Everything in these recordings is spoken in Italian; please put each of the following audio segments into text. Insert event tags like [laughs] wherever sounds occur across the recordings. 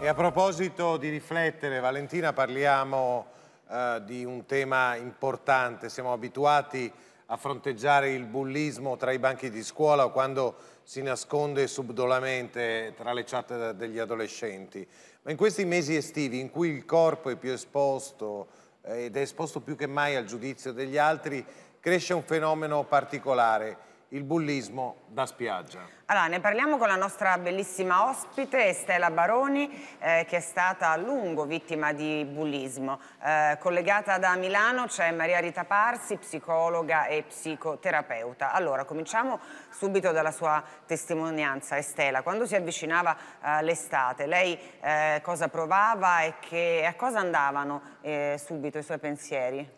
E a proposito di riflettere, Valentina, parliamo eh, di un tema importante. Siamo abituati a fronteggiare il bullismo tra i banchi di scuola o quando si nasconde subdolamente tra le chat degli adolescenti. Ma in questi mesi estivi in cui il corpo è più esposto eh, ed è esposto più che mai al giudizio degli altri, cresce un fenomeno particolare, il bullismo da spiaggia. Allora, ne parliamo con la nostra bellissima ospite Stella Baroni, eh, che è stata a lungo vittima di bullismo. Eh, collegata da Milano c'è Maria Rita Parsi, psicologa e psicoterapeuta. Allora, cominciamo subito dalla sua testimonianza. Estela, quando si avvicinava eh, l'estate, lei eh, cosa provava e che, a cosa andavano eh, subito i suoi pensieri?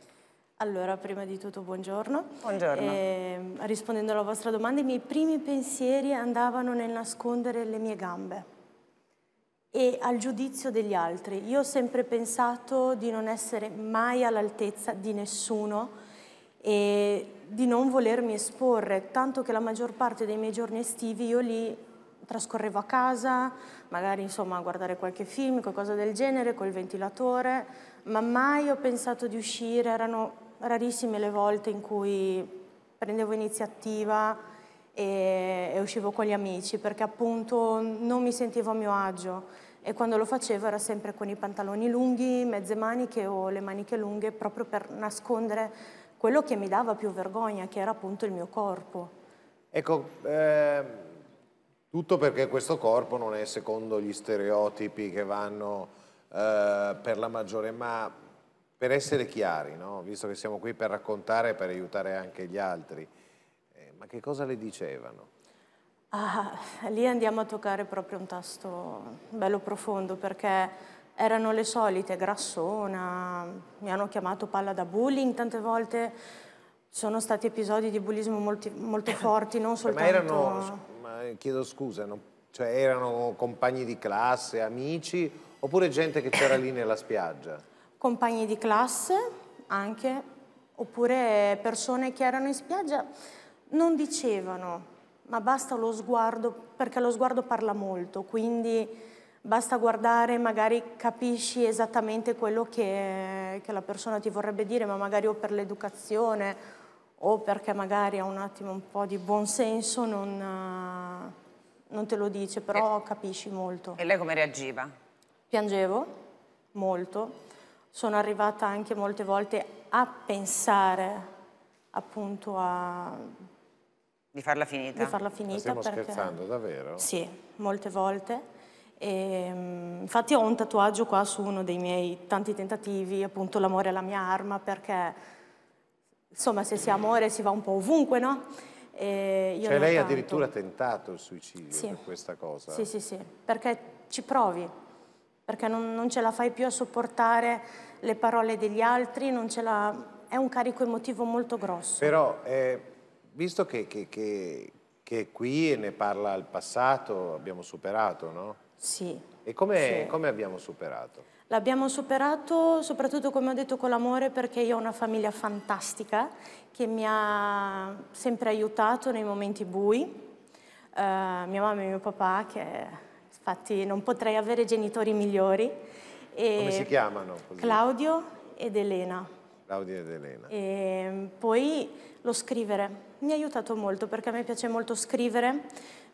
Allora, prima di tutto buongiorno. Buongiorno. Eh, rispondendo alla vostra domanda, i miei primi pensieri andavano nel nascondere le mie gambe e al giudizio degli altri. Io ho sempre pensato di non essere mai all'altezza di nessuno e di non volermi esporre, tanto che la maggior parte dei miei giorni estivi io li trascorrevo a casa, magari insomma a guardare qualche film, qualcosa del genere, col ventilatore, ma mai ho pensato di uscire, erano rarissime le volte in cui prendevo iniziativa e, e uscivo con gli amici perché appunto non mi sentivo a mio agio e quando lo facevo era sempre con i pantaloni lunghi, mezze maniche o le maniche lunghe proprio per nascondere quello che mi dava più vergogna, che era appunto il mio corpo. Ecco, eh, tutto perché questo corpo non è secondo gli stereotipi che vanno eh, per la maggiore, ma per essere chiari, no? visto che siamo qui per raccontare e per aiutare anche gli altri, eh, ma che cosa le dicevano? Ah, lì andiamo a toccare proprio un tasto bello profondo perché erano le solite, grassona, mi hanno chiamato palla da bullying tante volte, sono stati episodi di bullismo molti, molto forti, non cioè, soltanto... Ma erano, ma chiedo scusa, non, cioè erano compagni di classe, amici oppure gente che c'era lì nella spiaggia? compagni di classe anche, oppure persone che erano in spiaggia, non dicevano, ma basta lo sguardo, perché lo sguardo parla molto, quindi basta guardare, magari capisci esattamente quello che, che la persona ti vorrebbe dire, ma magari o per l'educazione o perché magari ha un attimo un po' di buonsenso, non, non te lo dice, però e, capisci molto. E lei come reagiva? Piangevo molto sono arrivata anche molte volte a pensare appunto a... Di farla finita? Di farla finita. stiamo perché... scherzando, davvero? Sì, molte volte. E, ehm, infatti ho un tatuaggio qua su uno dei miei tanti tentativi, appunto l'amore è la mia arma, perché insomma se si ha amore si va un po' ovunque, no? E io cioè lei ha addirittura tentato il suicidio sì. per questa cosa? Sì, sì, sì, perché ci provi, perché non, non, ce la fai più a sopportare le parole degli altri, la... è un carico emotivo molto grosso. Però, eh, visto che, che, che, che qui ne parla al passato, abbiamo superato, no? Sì. E come, sì. come abbiamo superato? L'abbiamo superato soprattutto, come ho detto, con l'amore perché io ho una famiglia fantastica che mi ha sempre aiutato nei momenti bui. Uh, mia mamma e mio papà che infatti non potrei avere genitori migliori. E Come si chiamano? Così? Claudio ed Elena. Claudio ed Elena. E ehm, poi lo scrivere mi ha aiutato molto perché a me piace molto scrivere,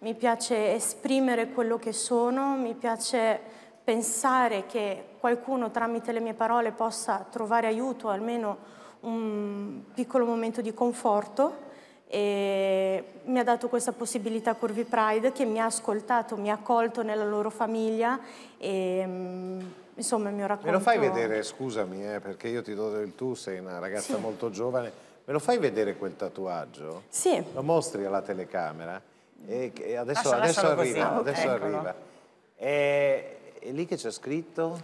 mi piace esprimere quello che sono, mi piace pensare che qualcuno tramite le mie parole possa trovare aiuto, almeno un piccolo momento di conforto e mi ha dato questa possibilità Curvy Pride che mi ha ascoltato, mi ha accolto nella loro famiglia e mm, insomma il mio racconto... Me lo fai vedere, scusami, eh, perché io ti do del tu, sei una ragazza sì. molto giovane, me lo fai vedere quel tatuaggio? Sì. Lo mostri alla telecamera e, adesso, Lascia, adesso arriva, così. adesso Eccolo. arriva. È, e lì che c'è scritto?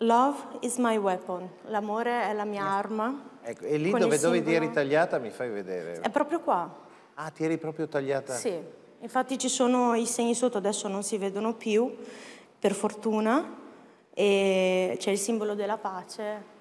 Love is my weapon, l'amore è la mia yes. arma Ecco, e lì dove, dove ti eri tagliata mi fai vedere. È proprio qua. Ah, ti eri proprio tagliata? Sì, infatti ci sono i segni sotto, adesso non si vedono più, per fortuna, e c'è il simbolo della pace.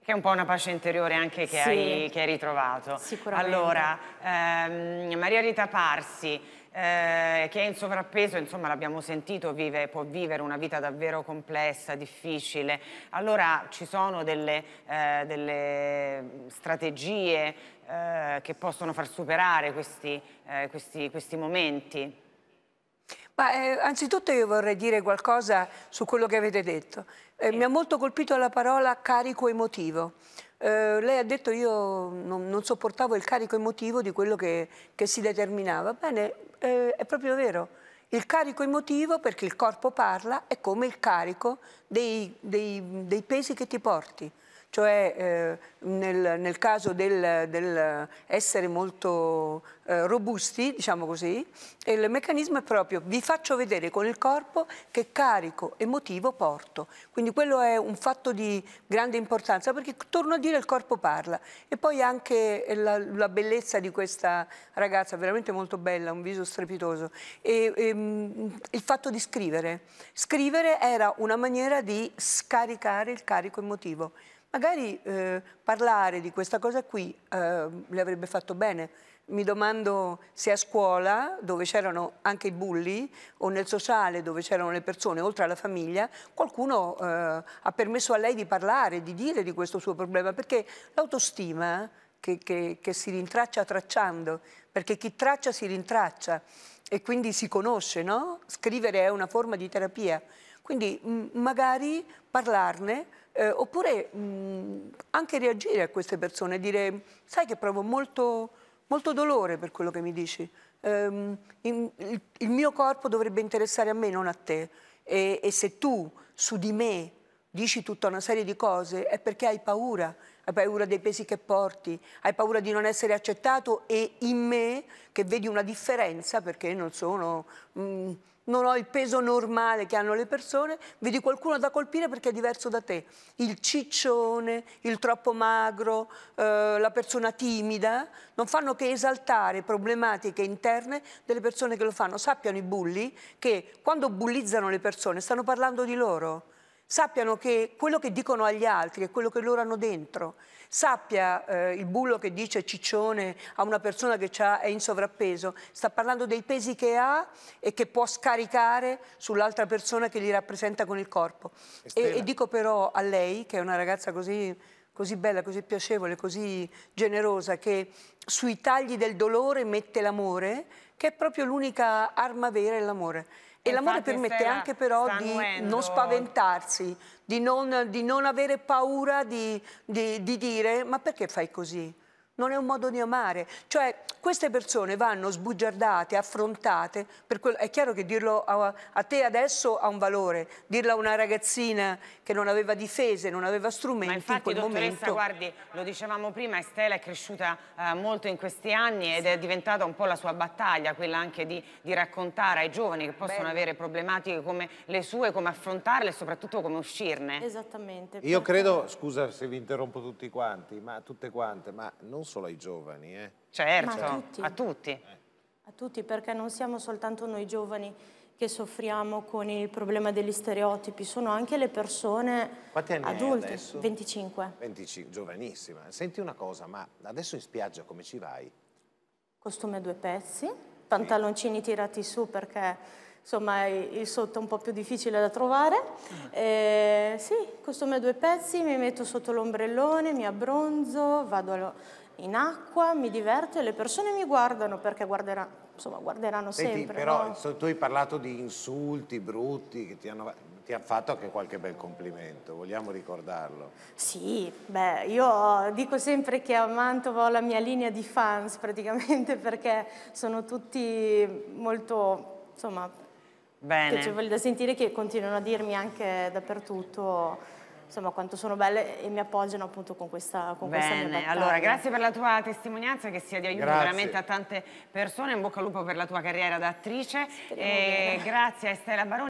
Che è un po' una pace interiore anche che, sì. hai, che hai, ritrovato. Sicuramente. Allora, ehm, Maria Rita Parsi, eh, che è in sovrappeso, insomma l'abbiamo sentito, vive, può vivere una vita davvero complessa, difficile. Allora ci sono delle, eh, delle strategie eh, che possono far superare questi, eh, questi, questi momenti? Ma eh, anzitutto io vorrei dire qualcosa su quello che avete detto. Eh, mi ha molto colpito la parola carico emotivo, eh, lei ha detto io non, non, sopportavo il carico emotivo di quello che, che si determinava. Bene, eh, è proprio vero. Il carico emotivo, perché il corpo parla, è come il carico dei, dei, dei pesi che ti porti cioè eh, nel, nel, caso del, del essere molto eh, robusti, diciamo così, il meccanismo è proprio vi faccio vedere con il corpo che carico emotivo porto. Quindi quello è un fatto di grande importanza perché torno a dire il corpo parla e poi anche la, la bellezza di questa ragazza, veramente molto bella, un viso strepitoso, e, e, ehm, il fatto di scrivere. Scrivere era una maniera di scaricare il carico emotivo. Magari eh, parlare di questa cosa qui eh, le avrebbe fatto bene. Mi domando se a scuola, dove c'erano anche i bulli, o nel sociale dove c'erano le persone, oltre alla famiglia, qualcuno eh, ha permesso a lei di parlare, di dire di questo suo problema, perché l'autostima che, che, che si rintraccia tracciando, perché chi traccia si rintraccia e quindi si conosce, no? Scrivere è una forma di terapia. Quindi mh, mm, magari parlarne eh, oppure mh, mm, anche reagire a queste persone, dire sai che provo molto, molto dolore per quello che mi dici, ehm, in, il, il, mio corpo dovrebbe interessare a me, non a te e, e se tu su di me dici tutta una serie di cose è perché hai paura, hai paura dei pesi che porti, hai paura di non essere accettato e in me che vedi una differenza perché non sono... Mh, mm, non ho il peso normale che hanno le persone, vedi qualcuno da colpire perché è diverso da te. Il ciccione, il troppo magro, eh, la persona timida, non fanno che esaltare problematiche interne delle persone che lo fanno. Sappiano i bulli che quando bullizzano le persone stanno parlando di loro sappiano che quello che dicono agli altri è quello che loro hanno dentro. Sappia eh, il bullo che dice ciccione a una persona che è in sovrappeso, sta parlando dei pesi che ha e che può scaricare sull'altra persona che li rappresenta con il corpo. E, e, dico però a lei, che è una ragazza così, così bella, così piacevole, così generosa, che sui tagli del dolore mette l'amore, che è proprio l'unica arma vera è l'amore. E l'amore permette anche però sanguendo. di non spaventarsi, di non, di non avere paura di, di, di dire ma perché fai così? Non è un modo di amare. Cioè, queste persone vanno sbugiardate, affrontate, quello, è chiaro che dirlo a, a, te adesso ha un valore, dirlo a una ragazzina che non aveva difese, non aveva strumenti Ma infatti, in quel momento... guardi, lo dicevamo prima, Estela è cresciuta eh, molto in questi anni ed è diventata un po' la sua battaglia, quella anche di, di raccontare ai giovani che possono Bene. avere problematiche come le sue, come affrontarle e soprattutto come uscirne. Esattamente. Io credo, scusa se vi interrompo tutti quanti, ma tutte quante, ma non solo ai giovani, eh Certo, a tutti. a tutti. A tutti, perché non siamo soltanto noi giovani che soffriamo con il problema degli stereotipi, sono anche le persone adulte. Adesso? 25. 25, giovanissima. Senti una cosa, ma adesso in spiaggia come ci vai? Costume a due pezzi, pantaloncini tirati su perché insomma il sotto è un po' più difficile da trovare. Ah. Eh, sì, costume a due pezzi, mi metto sotto l'ombrellone, mi abbronzo, vado in acqua, mi diverto e le persone mi guardano perché guarderà, insomma, guarderanno Senti, sempre. Però no? tu hai parlato di insulti brutti che ti hanno, ti hanno fatto anche qualche bel complimento, vogliamo ricordarlo? Sì, beh, io dico sempre che a Mantova ho la mia linea di fans praticamente [laughs] perché sono tutti molto, insomma, Bene. ci da sentire che continuano a dirmi anche dappertutto insomma quanto sono belle e mi appoggiano appunto con questa, con Bene, questa allora grazie per la tua testimonianza che sia di aiuto grazie. veramente a tante persone, in bocca al lupo per la tua carriera da attrice. grazie a Estela Baroni.